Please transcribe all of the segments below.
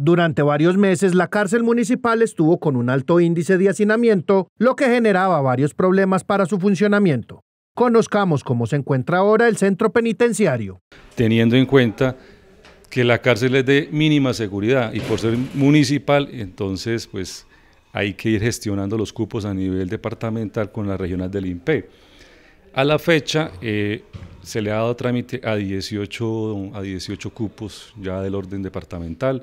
Durante varios meses la cárcel municipal estuvo con un alto índice de hacinamiento, lo que generaba varios problemas para su funcionamiento. Conozcamos cómo se encuentra ahora el centro penitenciario. Teniendo en cuenta que la cárcel es de mínima seguridad y por ser municipal, entonces pues hay que ir gestionando los cupos a nivel departamental con las regiones del INPE. A la fecha eh, se le ha dado trámite a 18, a 18 cupos ya del orden departamental.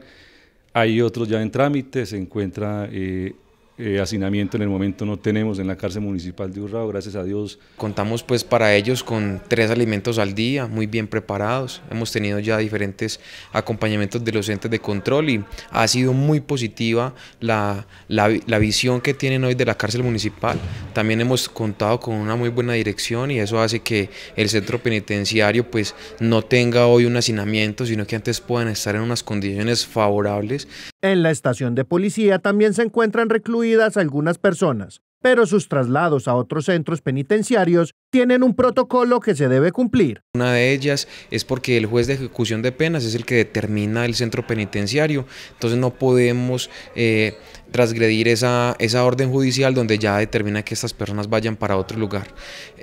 Hay otros ya en trámite, se encuentra eh, eh, hacinamiento en el momento no tenemos en la cárcel municipal de Urrao, gracias a Dios. Contamos pues para ellos con tres alimentos al día, muy bien preparados. Hemos tenido ya diferentes acompañamientos de los entes de control y ha sido muy positiva la, la, la visión que tienen hoy de la cárcel municipal. También hemos contado con una muy buena dirección y eso hace que el centro penitenciario pues no tenga hoy un hacinamiento, sino que antes puedan estar en unas condiciones favorables. En la estación de policía también se encuentran recluidos algunas personas, pero sus traslados a otros centros penitenciarios tienen un protocolo que se debe cumplir. Una de ellas es porque el juez de ejecución de penas es el que determina el centro penitenciario, entonces no podemos eh, transgredir esa, orden judicial donde ya determina que estas personas vayan para otro lugar.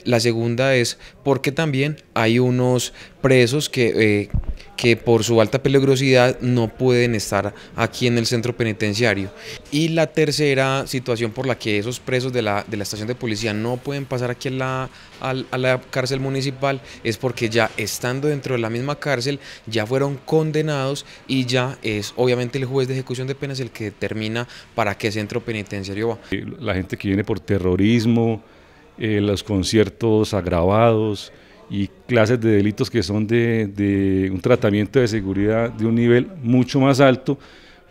La segunda es porque también hay unos presos que eh, que por su alta peligrosidad no pueden estar aquí en el centro penitenciario. Y la tercera situación por la que esos presos de la, estación de policía no pueden pasar aquí a la, cárcel municipal es porque ya estando dentro de la misma cárcel ya fueron condenados y ya es obviamente el juez de ejecución de penas el que determina para qué centro penitenciario va. La gente que viene por terrorismo, eh, los conciertos agravados, y clases de delitos que son de, un tratamiento de seguridad de un nivel mucho más alto,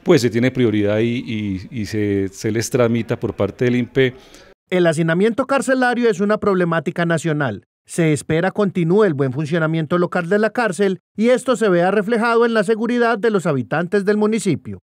pues se tiene prioridad y, y, se, se les tramita por parte del INPE. El hacinamiento carcelario es una problemática nacional. Se espera continúe el buen funcionamiento local de la cárcel y esto se vea reflejado en la seguridad de los habitantes del municipio.